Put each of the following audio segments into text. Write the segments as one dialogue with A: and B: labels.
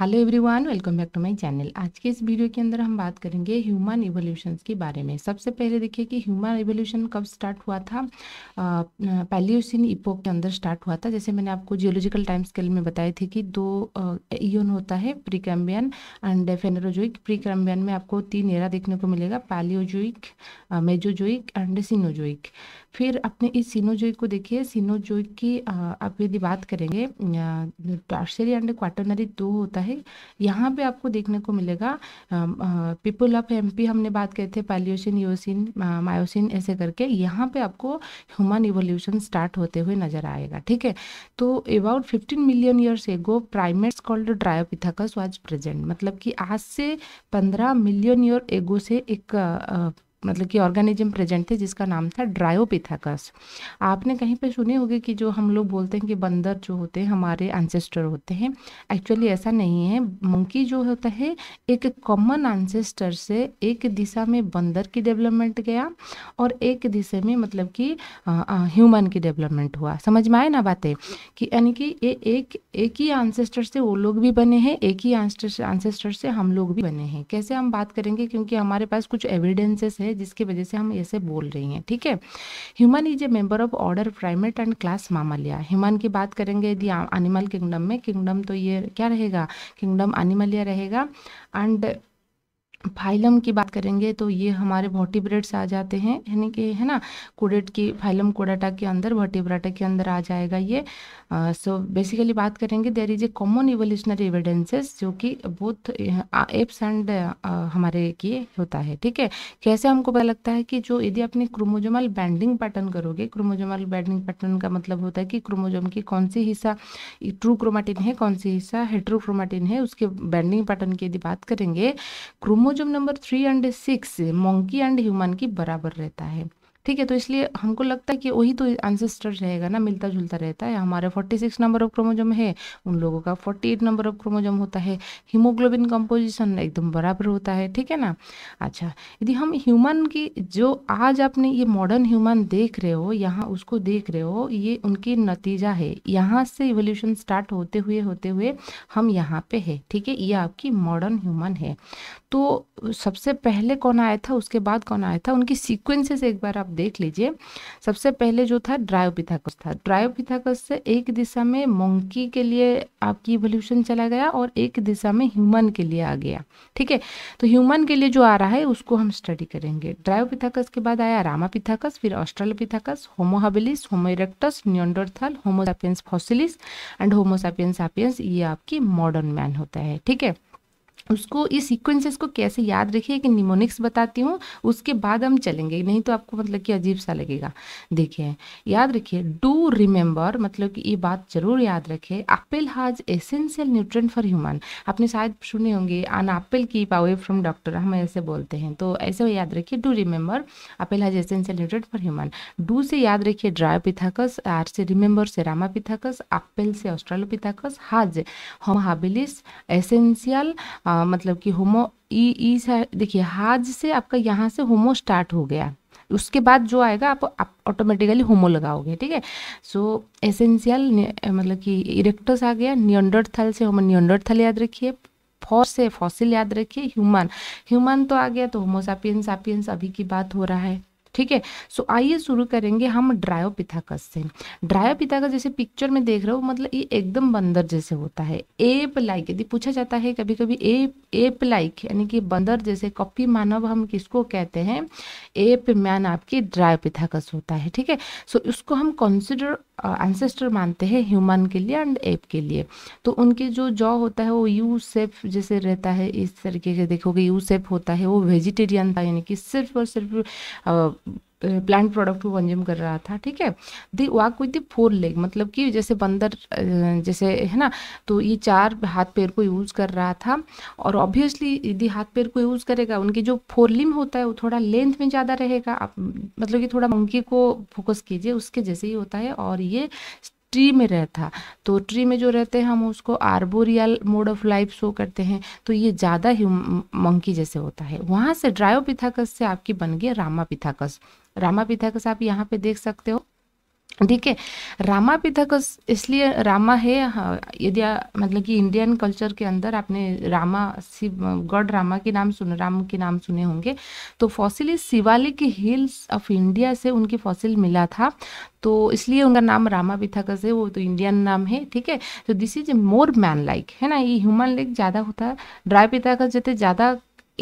A: hello everyone welcome back to my channel आज के इस वीडियो के अंदर हम बात करेंगे ह्यूमन इवोल्यूशन के बारे में सबसे पहले देखिए कि ह्यूमन इवोल्यूशन कब स्टार्ट हुआ था पैलियोसिन इपोक के अंदर स्टार्ट हुआ था जैसे मैंने आपको जियोलॉजिकल टाइम स्केल में बताए थे कि दो ईयन होता है प्रिक्रम्बियन एंड फेनरोजोइक प्रिक्रम्बियन में आपको तीन एरा देखने को मिलेगा पैलियोजोइक मेजोजोइक एंड सिनोजोइक फिर अपने इस सिनोजोइक को देखिए सिनोजोइक की आप यदि बात करेंगे टार्शरी एंड क्वाटनरी दो होता है है यहाँ पे आपको देखने को मिलेगा पीपल ऑफ एम हमने बात करे थे पैल्यूसिन यूसिन मायोसिन ऐसे करके यहाँ पे आपको ह्यूमन इवोल्यूशन स्टार्ट होते हुए नजर आएगा ठीक है तो about fifteen million years ago primates called dryopithecus was present मतलब कि आज से पंद्रह मिलियन ईयर एगो से एक मतलब कि ऑर्गेनिज्म प्रेजेंट थे जिसका नाम था ड्रायोपिथाकस आपने कहीं पे सुने होंगे कि जो हम लोग बोलते हैं कि बंदर जो होते हैं हमारे एंसेस्टर होते हैं एक्चुअली ऐसा नहीं है मंकी जो होता है एक कॉमन एंसेस्टर से एक दिशा में बंदर की डेवलपमेंट गया और एक दिशा में मतलब कि ह्यूमन की डेवलपमेंट हुआ समझ में आए ना बातें कि यानी कि ये एक एक ही आंसेस्टर से वो लोग भी बने हैं एक ही आंसेस्टर से हम लोग भी बने हैं कैसे हम बात करेंगे क्योंकि हमारे पास कुछ एविडेंसेस है जिसकी वजह से हम ऐसे बोल रही हैं ठीक है human is a member of order primate and class mammalia human की बात करेंगे यदि एनिमल किंगडम में किंगडम तो ये क्या रहेगा किंगडम एनिमलिया रहेगा एंड फाइलम की बात करेंगे तो ये हमारे वर्टिब्रेट्स आ जाते हैं यानी कि है ना कोडेट की फाइलम कोडाटा के अंदर वर्टिब्राटा के अंदर आ जाएगा ये सो uh, बेसिकली so बात करेंगे there is a common evolutionary evidences जो कि बोथ एप्स एंड हमारे किए होता है ठीक है कैसे हमको पता लगता है कि जो यदि आपने क्रोमोजोमल बैंडिंग पैटर्न करोगे क्रोमोजोमल बैंडिंग पैटर्न का मतलब होता है कि क्रोमोजोम की कौन सी हिस्सा ट्रू क्रोमाटिन है कौन सी हिस्सा हेट्रोक्रोमाटिन है उसके बैंडिंग पैटर्न की यदि बात करेंगे chromo chromosome number three and six monkey and human की बराबर रहता है ठीक है तो इसलिए हमको लगता है कि वही तो आंसेस्टर रहेगा ना मिलता जुलता रहता है हमारे forty six number of chromosome है उन लोगों का forty eight number of chromosome होता है हीमोग्लोबिन कंपोजिशन एकदम बराबर होता है ठीक है ना अच्छा यदि हम ह्यूमन की जो आज आपने ये मॉडर्न ह्यूमन देख रहे हो यहाँ उसको देख रहे हो ये उनकी नतीजा है यहाँ से इवोल्यूशन स्टार्ट होते हुए होते हुए हम यहाँ पे है ठीक है ये आपकी मॉडर्न ह्यूमन है तो सबसे पहले कौन आया था उसके बाद कौन आया था उनकी सीक्वेंसेस एक बार आप देख लीजिए सबसे पहले जो था ड्रायोपिथाकस था ड्रायोपिथाकस से एक दिशा में मंकी के लिए आपकी इवोल्यूशन चला गया और एक दिशा में ह्यूमन के लिए आ गया ठीक है तो ह्यूमन के लिए जो आ रहा है उसको हम स्टडी करेंगे ड्रायोपिथाकस के बाद आया रामापिथाकस फिर australopithecus homo habilis homo erectus neanderthal homo sapiens fossilis and homo sapiens sapiens ये आपकी मॉडर्न मैन होता है ठीक है उसको ये सीक्वेंसेस को कैसे याद रखिए कि निमोनिक्स बताती हूँ उसके बाद हम चलेंगे नहीं तो आपको मतलब कि अजीब सा लगेगा देखिए याद रखिए डू रिमेंबर मतलब कि ये बात जरूर याद रखिए apple has essential nutrient for human आपने शायद सुने होंगे अन एप्पल की अवे फ्रॉम डॉक्टर हम ऐसे बोलते हैं तो ऐसे याद रखिए do remember apple has essential nutrient for human do से याद रखिए ड्राई पिथाकस आर से रिमेंबर से रामा पिथाकस एप्पल से ऑस्ट्रालोपिथाकस हाज हाबिलिस एसेंशियल आ, मतलब कि होमो ई ई देखिए हाज से आपका यहाँ से होमो स्टार्ट हो गया उसके बाद जो आएगा आप ऑटोमेटिकली होमो लगाओगे ठीक है सो एसेंशियल मतलब कि इरेक्टस आ गया नियंडरथल से होमो नियंडरथल याद रखिए फॉर से फॉसिल याद रखिए ह्यूमन ह्यूमन तो आ गया तो होमोसापियंस सापियंस अभी की बात हो रहा है ठीक है सो आइए शुरू करेंगे हम ड्रायोपिथाकस से ड्रायोपिथाकस जैसे पिक्चर में देख रहे हो मतलब ये एकदम बंदर जैसे होता है एप लाइक यदि पूछा जाता है कभी कभी एप एप लाइक यानी कि बंदर जैसे कॉपी मानव हम किसको कहते हैं एप मैन आपकी ड्रायोपिथाकस होता है ठीक है सो उसको हम कंसिडर एंसेस्टर uh, मानते हैं ह्यूमन के लिए एंड एप के लिए तो उनके जो जॉ होता है वो यू सेफ जैसे रहता है इस तरीके से देखोगे यू सेफ होता है वो वेजिटेरियन था यानी कि सिर्फ और सिर्फ uh, प्लांट प्रोडक्ट को कंज्यूम कर रहा था ठीक है they walk with the four leg मतलब कि जैसे बंदर जैसे है ना तो ये चार हाथ पैर को यूज़ कर रहा था और ऑब्वियसली यदि हाथ पैर को यूज़ करेगा उनकी जो फोर लिम होता है वो थोड़ा लेंथ में ज़्यादा रहेगा आप मतलब कि थोड़ा मंकी को फोकस कीजिए उसके जैसे ही होता है और ये ट्री में रहता तो ट्री में जो रहते हैं हम उसको arboreal mode of life show करते हैं तो ये ज़्यादा ही मंकी जैसे होता है वहाँ से ड्रायोपिथाकस से आपकी बन गई रामा पिथाकस आप यहाँ पे देख सकते हो ठीक है रामा पिथाकस इसलिए रामा है यदि मतलब कि इंडियन कल्चर के अंदर आपने रामा शिव गॉड रामा के नाम सुने राम के नाम सुने होंगे तो fossil Shivalik hills of India से उनकी फॉसिल मिला था तो इसलिए उनका नाम रामा पिथाकस है वो तो इंडियन नाम है ठीक है तो this is more man like है ना ये ह्यूमन लाइक ज़्यादा होता है ड्राई पिथाकस जैसे ज़्यादा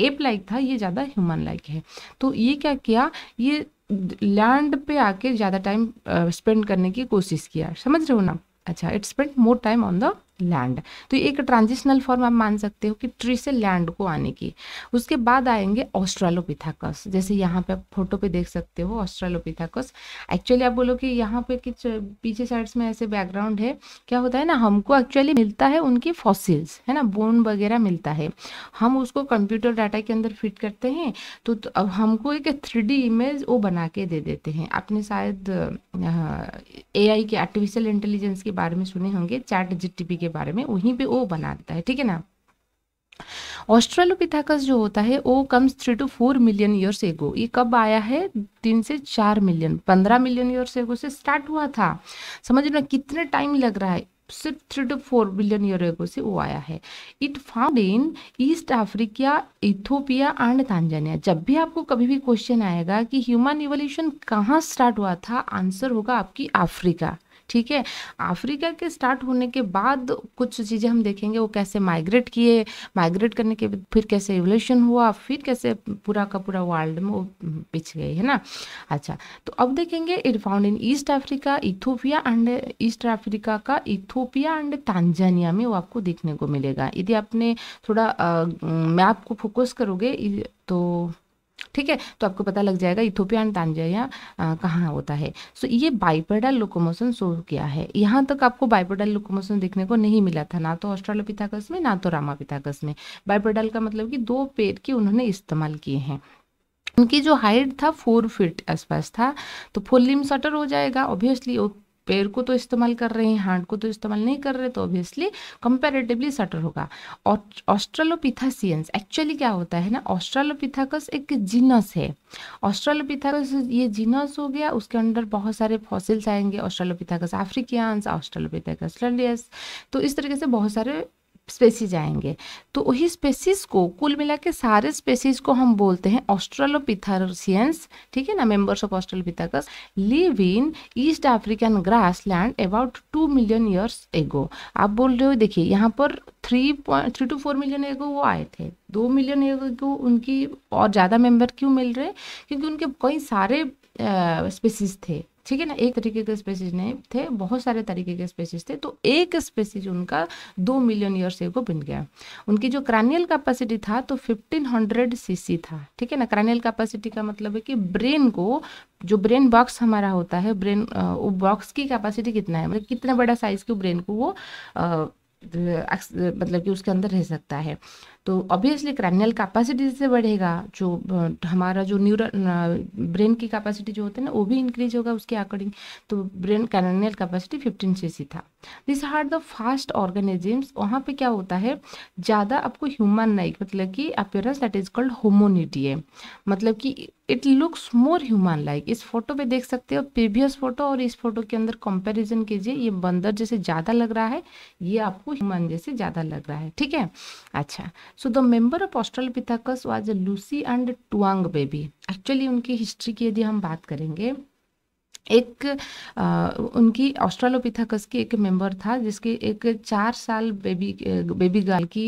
A: एप लाइक था ये ज़्यादा ह्यूमन लाइक है तो ये क्या किया ये लैंड पे आके ज़्यादा टाइम स्पेंड करने की कोशिश किया समझ रहे हो ना अच्छा it spend more time on the land तो एक ट्रांजिशनल फॉर्म आप मान सकते हो कि ट्री से लैंड को आने की उसके बाद आएंगे ऑस्ट्रालोपिथाकस जैसे यहाँ पे आप फोटो पे देख सकते हो ऑस्ट्रालोपिथाकस एक्चुअली आप बोलो कि यहाँ पे किस पीछे साइड्स में ऐसे बैकग्राउंड है क्या होता है ना हमको एक्चुअली मिलता है उनकी फॉसिल्स है ना बोन वगैरह मिलता है हम उसको कंप्यूटर डाटा के अंदर फिट करते हैं तो, तो अब हमको एक थ्री इमेज वो बना के दे देते हैं आपने शायद ए के आर्टिफिशियल इंटेलिजेंस के बारे में सुने होंगे चैट जी के बारे में वहीं पे ओ बना देता है ठीक है ना ऑस्ट्रेलोपिथाकस जो होता है वो comes three to four million years ago ये कब आया है तीन से चार मिलियन पंद्रह मिलियन ईयर्स एगो से स्टार्ट हुआ था समझ लो कितने टाइम लग रहा है सिर्फ three to four billion year ago से वो आया है it found in East Africa Ethiopia and Tanzania जब भी आपको कभी भी क्वेश्चन आएगा कि ह्यूमन इवोल्यूशन कहाँ स्टार्ट हुआ था आंसर होगा आपकी अफ्रीका ठीक है अफ्रीका के स्टार्ट होने के बाद कुछ चीज़ें हम देखेंगे वो कैसे माइग्रेट किए माइग्रेट करने के फिर कैसे रिवोल्यूशन हुआ फिर कैसे पूरा का पूरा वर्ल्ड में वो पिछ गए है ना अच्छा तो अब देखेंगे it found in East Africa Ethiopia and East Africa का इथोपिया एंड तांजानिया में वो आपको देखने को मिलेगा यदि आपने थोड़ा मैप को फोकस करोगे तो ठीक है तो आपको पता लग जाएगा इथोपिया एंड कहाँ होता है सो ये बाइपेडल लोकोमोशन शो किया है यहाँ तक आपको बाइपेडल लोकोमोशन देखने को नहीं मिला था ना तो ऑस्ट्रोलोपिथाकस में ना तो रामापिथाकस में बाइपेडल का मतलब कि दो पेड़ के उन्होंने इस्तेमाल किए हैं उनकी जो हाइट था फोर फीट आसपास था तो फुल लिम्स सटर हो जाएगा ऑब्वियसली पैर को तो इस्तेमाल कर रहे हैं हाथ को तो इस्तेमाल नहीं कर रहे तो ऑब्वियसली कंपेरेटिवली सटर होगा और ऑस्ट्रलोपिथासियंस एक्चुअली क्या होता है ना ऑस्ट्रलोपिथाकस एक जीनस है ऑस्ट्रलोपिथाकस ये जीनस हो गया उसके अंदर बहुत सारे फॉसिल्स आएंगे ऑस्ट्रलोपिथाकस अफ्रीकियांस ऑस्ट्रलोपिथाकस लंडियस तो इस तरीके से बहुत सारे स्पेसीज आएंगे तो वही स्पेसीज को कुल मिला के सारे स्पेसीज को हम बोलते हैं ऑस्ट्रलोपिथारसियंस ठीक है ना members of australopithecus live in East African grass land about two million years ago आप बोल रहे हो देखिए यहाँ पर three point three to four million ago वो आए थे दो मिलियन एगो को उनकी और ज़्यादा मेम्बर क्यों मिल रहे क्योंकि उनके कई सारे स्पेसीज थे ठीक है ना एक तरीके के स्पेसिस नहीं थे बहुत सारे तरीके के स्पेसिस थे तो एक स्पेसिस उनका दो मिलियन ईयर से को बन गया उनकी जो क्रानियल कैपेसिटी था तो 1500 सीसी था ठीक है ना क्रानियल कैपेसिटी का मतलब है कि ब्रेन को जो ब्रेन बॉक्स हमारा होता है ब्रेन वो बॉक्स की कैपेसिटी कितना है मतलब कितना बड़ा साइज के ब्रेन को वो आ, मतलब कि उसके अंदर रह सकता है तो ऑब्वियसली क्रैनियल कैपेसिटी से बढ़ेगा जो हमारा जो न्यूरल ब्रेन की कैपेसिटी जो होती है ना वो भी इंक्रीज होगा उसके अकॉर्डिंग तो brain cranial capacity fifteen C था this are the fast organisms वहाँ पे क्या होता है ज़्यादा आपको ह्यूमन नाइक मतलब कि appearance that is called hominid है मतलब कि it looks more human like इस फोटो पे देख सकते हो प्रीवियस फोटो और इस फोटो के अंदर कंपैरिजन कीजिए ये बंदर जैसे ज़्यादा लग रहा है ये आपको ह्यूमन जैसे ज़्यादा लग रहा है ठीक है अच्छा so the member of australopithecus was Lucy and Taung baby actually उनकी हिस्ट्री की यदि हम बात करेंगे एक आ, उनकी ऑस्ट्रालोपिथाकस की एक मेंबर था जिसकी एक चार साल बेबी बेबी गर्ल की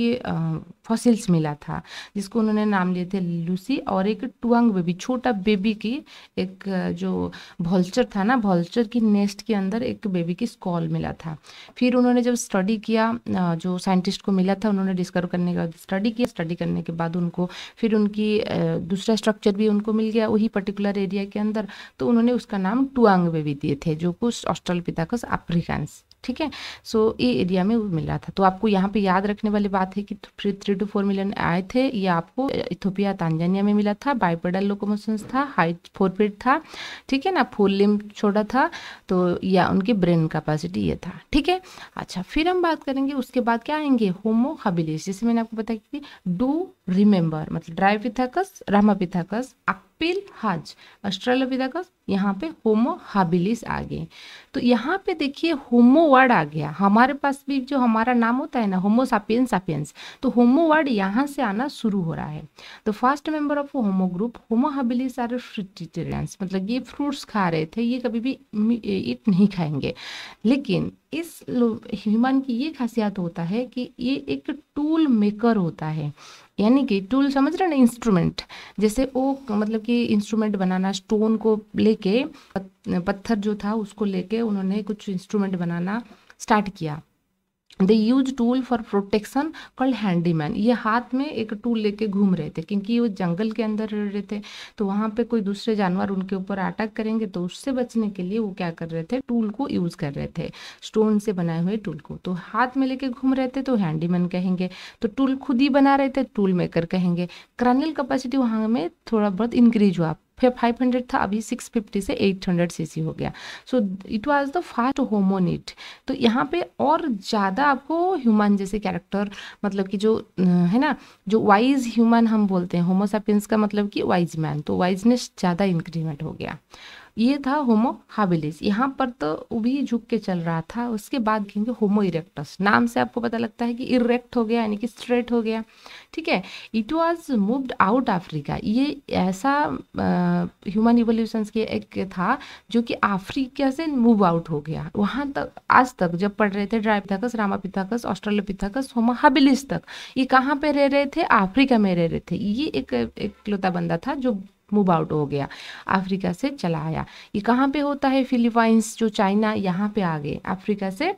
A: फॉसिल्स मिला था जिसको उन्होंने नाम लिए थे लूसी और एक टुअंग बेबी छोटा बेबी की एक जो भॉल्चर था ना भॉल्चर की नेस्ट के अंदर एक बेबी की स्कॉल मिला था फिर उन्होंने जब स्टडी किया जो साइंटिस्ट को मिला था उन्होंने डिस्कवर करने के बाद स्टडी किया स्टडी करने के बाद उनको फिर उनकी दूसरा स्ट्रक्चर भी उनको मिल गया वही पर्टिकुलर एरिया के अंदर तो उन्होंने उसका नाम टुआ कुआंग में भी दिए थे जो कुछ ऑस्ट्रल ऑस्ट्रलपिथाकस अफ्रीकांस ठीक है सो so, ये एरिया में मिल रहा था तो आपको यहाँ पे याद रखने वाली बात है कि three three to four million आए थे ये आपको इथोपिया तांजानिया में मिला था बाइपेडल लोकोमोशन था हाइट फोर फीट था ठीक है ना फुल लिम छोटा था तो या उनके ब्रेन कैपेसिटी ये था ठीक है अच्छा फिर हम बात करेंगे उसके बाद क्या आएंगे होमोहबिलिस जैसे मैंने आपको बताया कि डू रिमेम्बर मतलब ड्राइपिथाकस रामापिथाकस अपिल हज अस्ट्रेलोपिथाकस यहाँ पे होमो हाबिलिस आ गए तो यहाँ पे देखिए होमो वर्ड आ गया हमारे पास भी जो हमारा नाम होता है ना होमो सापियंस सापियंस तो होमो वर्ड यहाँ से आना शुरू हो रहा है तो first member of homo group homo habilis are fruitarians मतलब ये फ्रूट्स खा रहे थे ये कभी भी ईट नहीं खाएंगे लेकिन इस ह्यूमन की ये खासियत होता है कि ये एक टूल मेकर होता है यानी कि टूल समझ रहे ना इंस्ट्रूमेंट जैसे वो मतलब कि इंस्ट्रूमेंट बनाना स्टोन को लेके पत्थर जो था उसको लेके उन्होंने कुछ इंस्ट्रूमेंट बनाना स्टार्ट किया they use tool for protection called handyman ये हाथ में एक टूल लेके घूम रहे थे क्योंकि वो जंगल के अंदर रह रहे थे तो वहाँ पे कोई दूसरे जानवर उनके ऊपर अटैक करेंगे तो उससे बचने के लिए वो क्या कर रहे थे टूल को यूज़ कर रहे थे स्टोन से बनाए हुए टूल को तो हाथ में लेके घूम रहे थे तो हैंडीमैन कहेंगे तो टूल खुद ही बना रहे थे टूल मेकर कहेंगे क्रानियल कैपेसिटी वहाँ में थोड़ा बहुत इंक्रीज हुआ फाइव हंड्रेड था अभी सिक्स फिफ्टी से एट हंड्रेड सी हो गया so it was the fast hominid तो यहाँ पे और ज़्यादा आपको ह्यूमन जैसे कैरेक्टर मतलब कि जो है ना जो वाइज ह्यूमन हम बोलते हैं होमोसापियंस का मतलब कि वाइज मैन तो वाइजनेस ज़्यादा इंक्रीमेंट हो गया ये था होमो हाबिलिस यहाँ पर तो वो भी झुक के चल रहा था उसके बाद कहेंगे होमो इरेक्टस नाम से आपको पता लगता है कि इरेक्ट हो गया यानी कि स्ट्रेट हो गया ठीक है it was moved out Africa ये ऐसा ह्यूमन इवोल्यूशंस के एक था जो कि अफ्रीका से मूव आउट हो गया वहाँ तक आज तक जब पढ़ रहे थे ड्राइपिथाकस रामापिथाकस ऑस्ट्रेलोपिथाकस होमो हाबिलिस तक ये कहाँ पर रह रहे थे अफ्रीका में रह रहे थे ये एक एक बंदा था जो मूव आउट हो गया अफ्रीका से चला आया ये कहाँ पे होता है फिलीपाइंस जो चाइना यहाँ पे आ गए अफ्रीका से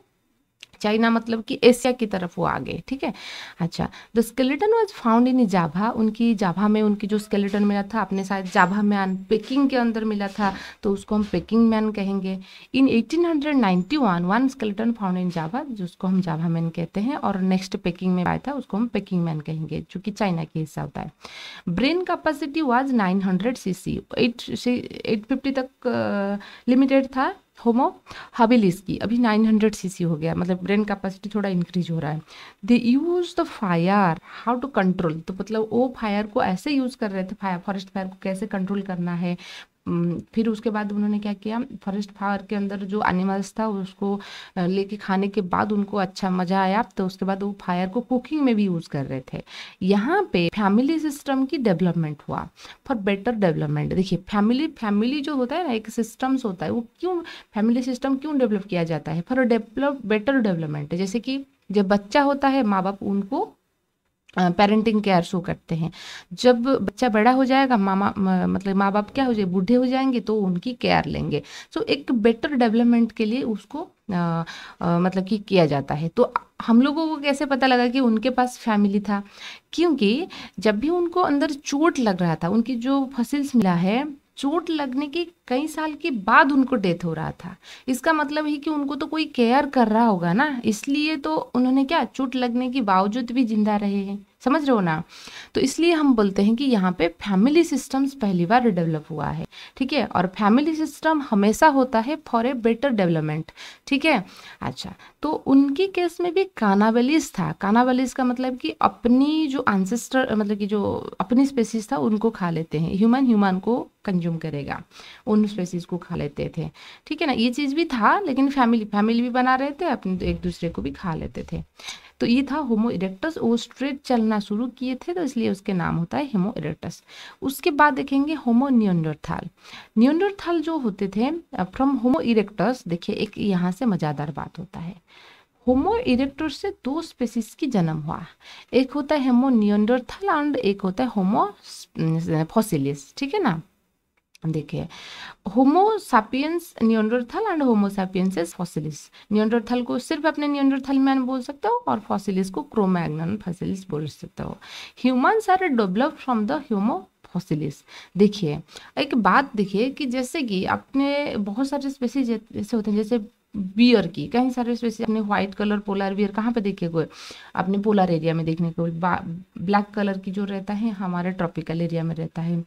A: चाइना मतलब कि एशिया की तरफ वो आ गए ठीक है अच्छा the skeleton was found in Java उनकी जाभा में उनकी जो स्केलेटन मिला था अपने शायद जाभा मैन पेकिंग के अंदर मिला था तो उसको हम पेकिंग मैन कहेंगे in 1891 one skeleton found in Java जिसको हम जाभा मैन कहते हैं और नेक्स्ट पेकिंग में आया था उसको हम पेकिंग मैन कहेंगे जो कि चाइना के हिस्सा होता है brain capacity was nine hundred C C 850 तक लिमिटेड था होमो हबिलिस की अभी 900 सीसी हो गया मतलब ब्रेन कैपेसिटी थोड़ा इंक्रीज हो रहा है they use the fire how to control तो मतलब वो फायर को ऐसे यूज़ कर रहे थे फायर फॉरेस्ट फायर को कैसे कंट्रोल करना है फिर उसके बाद उन्होंने क्या किया फॉरेस्ट फायर के अंदर जो एनिमल्स था उसको लेके खाने के बाद उनको अच्छा मज़ा आया तो उसके बाद वो फायर को कुकिंग में भी यूज़ कर रहे थे यहाँ पे फैमिली सिस्टम की डेवलपमेंट हुआ फॉर बेटर डेवलपमेंट देखिए फैमिली फैमिली जो होता है ना एक सिस्टम्स होता है वो क्यों फैमिली सिस्टम क्यों डेवलप किया जाता है फॉर डेवलप बेटर डेवलपमेंट जैसे कि जब बच्चा होता है माँ बाप उनको पेरेंटिंग केयर शो करते हैं जब बच्चा बड़ा हो जाएगा मामा मतलब माँ बाप क्या हो जाए बूढ़े हो जाएंगे तो उनकी केयर लेंगे सो एक बेटर डेवलपमेंट के लिए उसको आ, आ, मतलब कि किया जाता है तो हम लोगों को कैसे पता लगा कि उनके पास फैमिली था क्योंकि जब भी उनको अंदर चोट लग रहा था उनकी जो फसिल्स मिला है चोट लगने के कई साल के बाद उनको डेथ हो रहा था इसका मतलब है कि उनको तो कोई केयर कर रहा होगा ना इसलिए तो उन्होंने क्या चोट लगने के बावजूद भी जिंदा रहे हैं समझ रहे हो ना तो इसलिए हम बोलते हैं कि यहाँ पे फैमिली सिस्टम्स पहली बार डेवलप हुआ है ठीक है और फैमिली सिस्टम हमेशा होता है फॉर ए बेटर डेवलपमेंट ठीक है अच्छा तो उनके केस में भी कानावेलिस था कानावेलिस का मतलब कि अपनी जो आंसेस्टर मतलब कि जो अपनी स्पेसीज था उनको खा लेते हैं ह्यूमन ह्यूमन को कंज्यूम करेगा उन स्पेसीज को खा लेते थे ठीक है ना ये चीज़ भी था लेकिन फैमिली फैमिली भी बना रहे थे अपने एक दूसरे को भी खा लेते थे तो ये था होमो इरेक्टस वो स्ट्रेट चलना शुरू किए थे तो इसलिए उसके नाम होता है हेमो इरेक्टस उसके बाद देखेंगे होमो न्योन्डरथाल न्योन्डरथाल जो होते थे फ्रॉम होमो इरेक्टस देखिए एक यहाँ से मजादार बात होता है होमो इरेक्टर से दो स्पेसिस की जन्म हुआ एक होता है हेमो नियोडरथल एंड एक होता है होमो फॉसिलिस ठीक है ना देखिए होमोसापियंस नियोडरथल एंड होमोसापियंस इज फॉसिलिस नियोडरथल को सिर्फ अपने नियोडरथल मैन बोल सकते हो और फॉसिलिस को क्रोमैग्नन फॉसिलिस बोल सकते हो humans are develop from the homo fossilis देखिए एक बात देखिए कि जैसे कि अपने बहुत सारे स्पेसीज जैसे होते हैं जैसे बियर की कई सारे स्पेसीज आपने व्हाइट कलर पोलर बियर कहाँ पे देखे गए आपने पोलर एरिया में देखने को ब्लैक कलर की जो रहता है हमारे ट्रॉपिकल एरिया में रहता है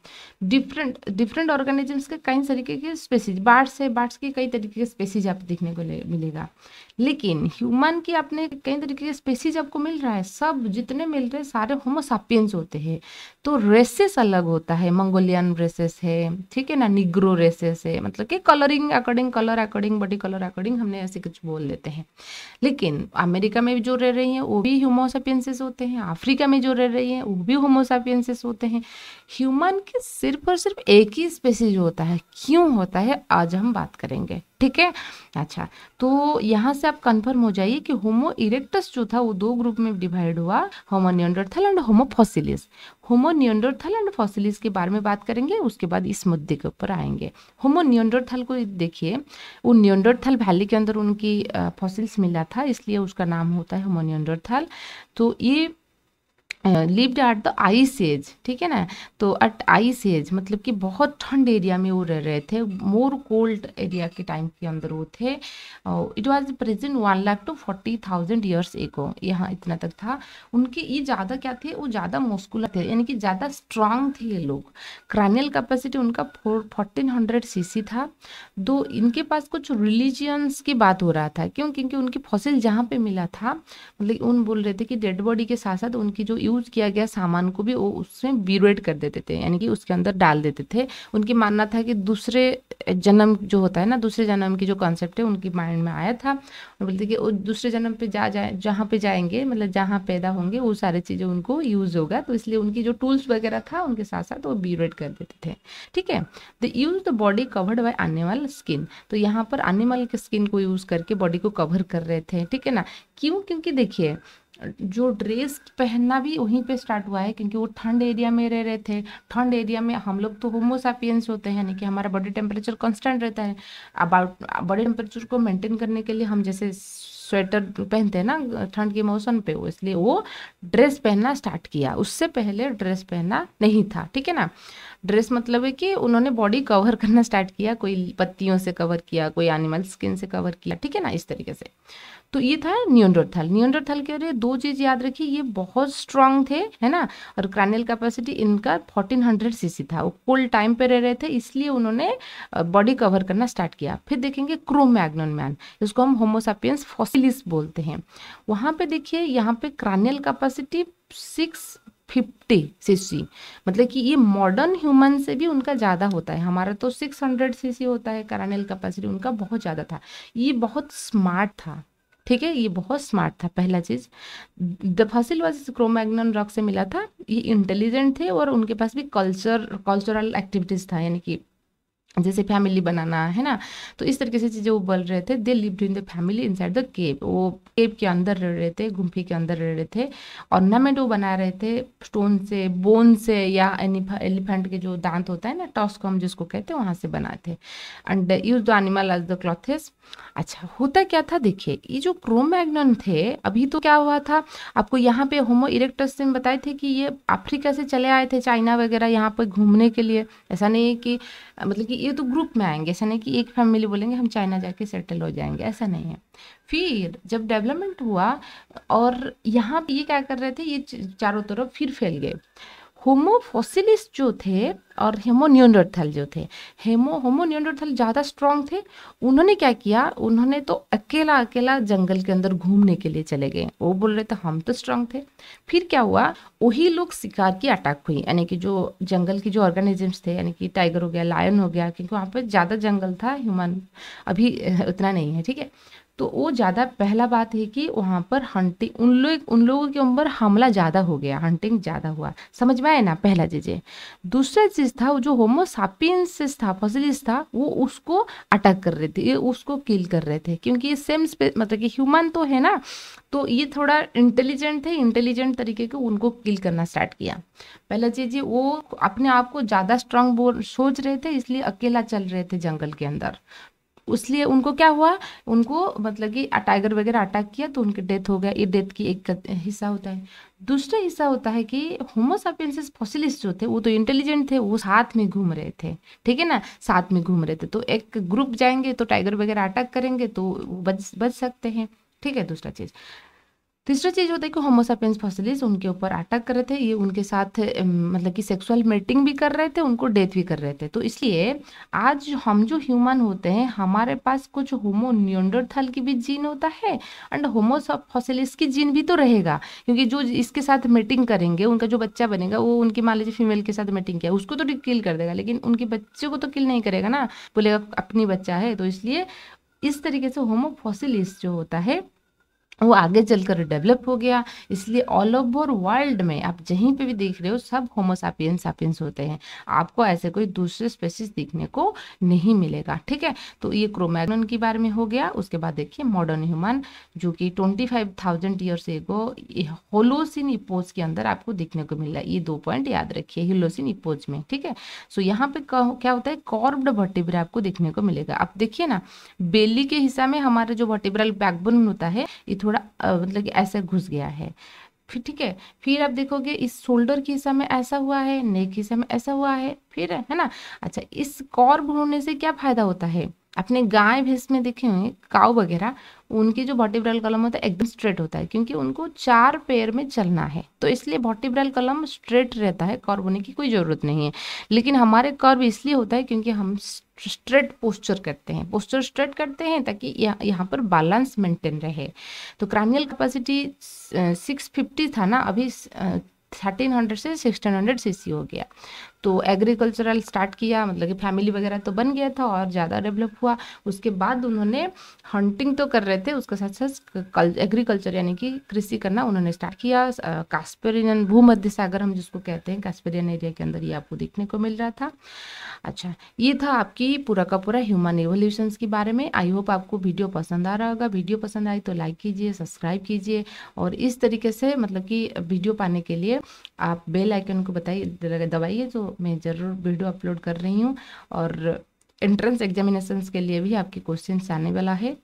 A: डिफरेंट डिफरेंट ऑर्गेनिजम्स के कई तरीके के स्पेसिस बार्ड्स है बार्ड्स के कई तरीके के स्पेसिस आप देखने को मिलेगा लेकिन ह्यूमन की अपने कई तरीके के स्पेसीज आपको मिल रहा है सब जितने मिल रहे हैं सारे होमोसापियंस होते हैं तो रेसेस अलग होता है मंगोलियन रेसेस है ठीक है ना निग्रो रेसेस है मतलब कि colouring according colour according body colour according हमने ऐसे कुछ बोल देते हैं लेकिन अमेरिका में जो रह रही हैं वो भी ह्यूमोसापियंसेस होते हैं अफ्रीका में जो रह रही हैं वो भी होमोसापियंसेस होते हैं ह्यूमन के सिर्फ और सिर्फ एक ही स्पेसीज होता है क्यों होता है आज हम बात करेंगे ठीक है अच्छा तो यहाँ से आप कंफर्म हो जाइए कि होमो इरेक्टस जो था वो दो ग्रुप में डिवाइड हुआ होमो नियोडरथल एंड होमो फॉसिलिस होमो नियोडरथल एंड फॉसिलिस के बारे में बात करेंगे उसके बाद इस मुद्दे के ऊपर आएंगे होमो नियोडरथल को देखिए वो नियोडरथल वैली के अंदर उनकी फॉसिल्स मिला था इसलिए उसका नाम होता है होमो नियोडरथल तो ये lived at the ice age ठीक है ना तो एट आइस एज मतलब कि बहुत ठंड एरिया में वो रह रहे थे मोर कोल्ड एरिया के टाइम के अंदर वो थे it was present one lakh to forty thousand years ago यहाँ इतना तक था उनके ये ज़्यादा क्या थे वो ज़्यादा मोस्कुलर थे यानी कि ज़्यादा स्ट्रांग थे ये लोग क्रानियल कैपेसिटी उनका फोर फोर्टीन हंड्रेड सी था दो इनके पास कुछ रिलीजियंस की बात हो रहा था क्यों क्योंकि उनकी फसल जहाँ पे मिला था मतलब उन बोल रहे थे कि डेड बॉडी के साथ साथ उनकी जो यूज किया गया सामान को भी वो उसमें बीरोड कर देते थे यानी कि उसके अंदर डाल देते थे उनकी मानना था कि दूसरे जन्म जो होता है ना दूसरे जन्म की जो कॉन्सेप्ट है उनकी माइंड में आया था और बोलते कि वो दूसरे जन्म पे जा जाए जहाँ पे जाएंगे मतलब जहाँ पैदा होंगे वो सारी चीज़ें उनको यूज़ होगा तो इसलिए उनकी जो टूल्स वगैरह था उनके साथ साथ वो बीरोड कर देते थे ठीक है the use the body covered by animal skin तो यहाँ पर एनिमल के स्किन को यूज़ करके बॉडी को कवर कर रहे थे ठीक है ना क्यों क्योंकि देखिए जो ड्रेस पहनना भी वहीं पे स्टार्ट हुआ है क्योंकि वो ठंड एरिया में रह रहे थे ठंड एरिया में हम लोग तो होमोसापियंस होते हैं यानी कि हमारा बॉडी टेम्परेचर कांस्टेंट रहता है अबाउट बॉडी टेम्परेचर को मेंटेन करने के लिए हम जैसे स्वेटर पहनते हैं ना ठंड के मौसम पे वो इसलिए वो ड्रेस पहनना स्टार्ट किया उससे पहले ड्रेस पहनना नहीं था ठीक है ना ड्रेस मतलब है कि उन्होंने बॉडी कवर करना स्टार्ट किया कोई पत्तियों से कवर किया कोई एनिमल स्किन से कवर किया ठीक है ना इस तरीके से तो ये था न्यूडोरथल न्यूडोरथल के लिए दो चीज याद रखिए ये बहुत स्ट्रांग थे है ना और क्रैनियल कैपेसिटी इनका 1400 सीसी था वो कोल्ड टाइम पे रह रहे थे इसलिए उन्होंने बॉडी कवर करना स्टार्ट किया फिर देखेंगे मैग्नोन मैन जिसको हम होमोसापियंस फॉसिलिस बोलते हैं वहां पे देखिए यहाँ पे cranial capacity six fifty C मतलब कि ये मॉडर्न ह्यूमन से भी उनका ज़्यादा होता है हमारा तो सिक्स हंड्रेड सी होता है करानेल कैपेसिटी उनका बहुत ज़्यादा था ये बहुत स्मार्ट था ठीक है ये बहुत स्मार्ट था पहला चीज़ the fossil was Cro-Magnon rock से मिला था ये इंटेलिजेंट थे और उनके पास भी कल्चर कल्चरल एक्टिविटीज़ था यानी कि जैसे फैमिली बनाना है ना तो इस तरीके से चीज़ें वो बोल रहे थे they live in the family inside the cave वो केव के अंदर रह रहे थे गुम्फी के अंदर रह रहे थे ऑर्नामेंट वो बना रहे थे स्टोन से बोन से या एलिफेंट के जो दांत होता है ना टॉस को हम जिसको कहते हैं वहाँ से बनाए थे and use the animal as the clothes अच्छा होता क्या था देखिए ये जो क्रोमैग्नन थे अभी तो क्या हुआ था आपको यहाँ पे होमो इरेक्टस से बताए थे कि ये अफ्रीका से चले आए थे चाइना वगैरह यहाँ पर घूमने के लिए ऐसा नहीं है कि मतलब कि ये तो ग्रुप में आएंगे ऐसा नहीं कि एक फैमिली बोलेंगे हम चाइना जाके सेटल हो जाएंगे ऐसा नहीं है फिर जब डेवलपमेंट हुआ और यहाँ पे ये क्या कर रहे थे ये चारों तरफ फिर फैल गए होमोफोसिलिस जो थे और हेमोन्योडर्थल जो थे हेमो होमोन्योडर्थल ज़्यादा स्ट्रांग थे उन्होंने क्या किया उन्होंने तो अकेला अकेला जंगल के अंदर घूमने के लिए चले गए वो बोल रहे थे हम तो स्ट्रांग थे फिर क्या हुआ वही लोग शिकार की अटैक हुई यानी कि जो जंगल की जो ऑर्गेनिजम्स थे यानी कि टाइगर हो गया लायन हो गया क्योंकि वहाँ पर ज़्यादा जंगल था ह्यूमन अभी उतना नहीं है ठीक है तो वो ज़्यादा पहला बात है कि वहाँ पर हंटिंग उन लोग उन लोगों के ऊपर हमला ज़्यादा हो गया हंटिंग ज़्यादा हुआ समझ में आया ना पहला चीज़ें दूसरा चीज़ था वो जो होमोसापियंस था फसलिस था वो उसको अटैक कर रहे थे उसको किल कर रहे थे क्योंकि ये सेम मतलब कि ह्यूमन तो है ना तो ये थोड़ा इंटेलिजेंट थे इंटेलिजेंट तरीके के उनको किल करना स्टार्ट किया पहला चीज़ ये वो अपने आप को ज़्यादा स्ट्रांग सोच रहे थे इसलिए अकेला चल रहे थे जंगल के अंदर उसलिए उनको क्या हुआ उनको मतलब कि टाइगर वगैरह अटैक किया तो उनकी डेथ हो गया ये डेथ की एक हिस्सा होता है दूसरा हिस्सा होता है कि होमोसापियंसिस फॉसिलिस्ट जो थे वो तो इंटेलिजेंट थे वो साथ में घूम रहे थे ठीक है ना साथ में घूम रहे थे तो एक ग्रुप जाएंगे तो टाइगर वगैरह अटैक करेंगे तो बच बच सकते हैं ठीक है दूसरा चीज़ तीसरा चीज़ होता है कि होमोसापेंस फॉसिलिस उनके ऊपर अटैक कर रहे थे ये उनके साथ मतलब कि सेक्सुअल मेटिंग भी कर रहे थे उनको डेथ भी कर रहे थे तो इसलिए आज हम जो ह्यूमन होते हैं हमारे पास कुछ होमो की भी जीन होता है एंड होमोसॉप फॉसिलिस की जीन भी तो रहेगा क्योंकि जो इसके साथ मेटिंग करेंगे उनका जो बच्चा बनेगा वो उनकी मान लीजिए फीमेल के साथ मेटिंग किया उसको तो किल कर देगा लेकिन उनके बच्चे को तो किल नहीं करेगा ना बोलेगा अपनी बच्चा है तो इसलिए इस तरीके से होमोफॉसिलिस जो होता है वो आगे चलकर डेवलप हो गया इसलिए ऑल ओवर वर्ल्ड में आप जहीं पे भी देख रहे हो सब होमोसापियन सापियंस होते हैं आपको ऐसे कोई दूसरे स्पेसिस देखने को नहीं मिलेगा ठीक है तो ये क्रोमैगन के बारे में हो गया उसके बाद देखिए मॉडर्न ह्यूमन जो कि twenty five thousand years ago Holocene epochs के अंदर आपको देखने को मिल रहा है ये दो पॉइंट याद रखिए हिलोसिन इपोज में ठीक है सो यहाँ पे क्या होता है कॉर्ब्ड वर्टिब्रा आपको देखने को मिलेगा आप देखिए ना बेली के हिस्सा में हमारा जो वर्टिब्रल बैकबोन होता है ये थोड़ा थोड़ा मतलब कि ऐसे घुस गया है फिर ठीक है फिर आप देखोगे इस शोल्डर के हिस्सा में ऐसा हुआ है नेक हिस्सा में ऐसा हुआ है फिर है ना अच्छा इस कॉर्ब होने से क्या फायदा होता है अपने गाय भैंस में देखे हुए काउ वगैरह उनकी जो वर्टिब्रल कलम होता है एकदम स्ट्रेट होता है क्योंकि उनको चार पैर में चलना है तो इसलिए वर्टिब्रल कलम स्ट्रेट रहता है कर्व होने की कोई ज़रूरत नहीं है लेकिन हमारे कर्व इसलिए होता है क्योंकि हम स्ट्रेट पोस्चर करते हैं पोस्चर स्ट्रेट करते हैं ताकि यह, यहाँ पर बैलेंस मेंटेन रहे तो क्रानियल कैपेसिटी सिक्स फिफ्टी था ना अभी थर्टीन हंड्रेड से सिक्सटीन हंड्रेड सी हो गया तो एग्रीकल्चरल स्टार्ट किया मतलब कि फैमिली वगैरह तो बन गया था और ज़्यादा डेवलप हुआ उसके बाद उन्होंने हंटिंग तो कर रहे थे उसके साथ साथ एग्रीकल्चर यानी कि कृषि करना उन्होंने स्टार्ट किया कास्पेरियन भूमध्य सागर हम जिसको कहते हैं कास्पेरियन एरिया के अंदर ये आपको देखने को मिल रहा था अच्छा ये था आपकी पूरा का पूरा ह्यूमन एवोल्यूशन के बारे में आई होप आपको वीडियो पसंद आ रहा होगा वीडियो पसंद आई तो लाइक कीजिए सब्सक्राइब कीजिए और इस तरीके से मतलब कि वीडियो पाने के लिए आप बेल आइकन को बताइए दबाइए जो मैं ज़रूर वीडियो अपलोड कर रही हूँ और एंट्रेंस एग्जामिनेशंस के लिए भी आपके क्वेश्चन आने वाला है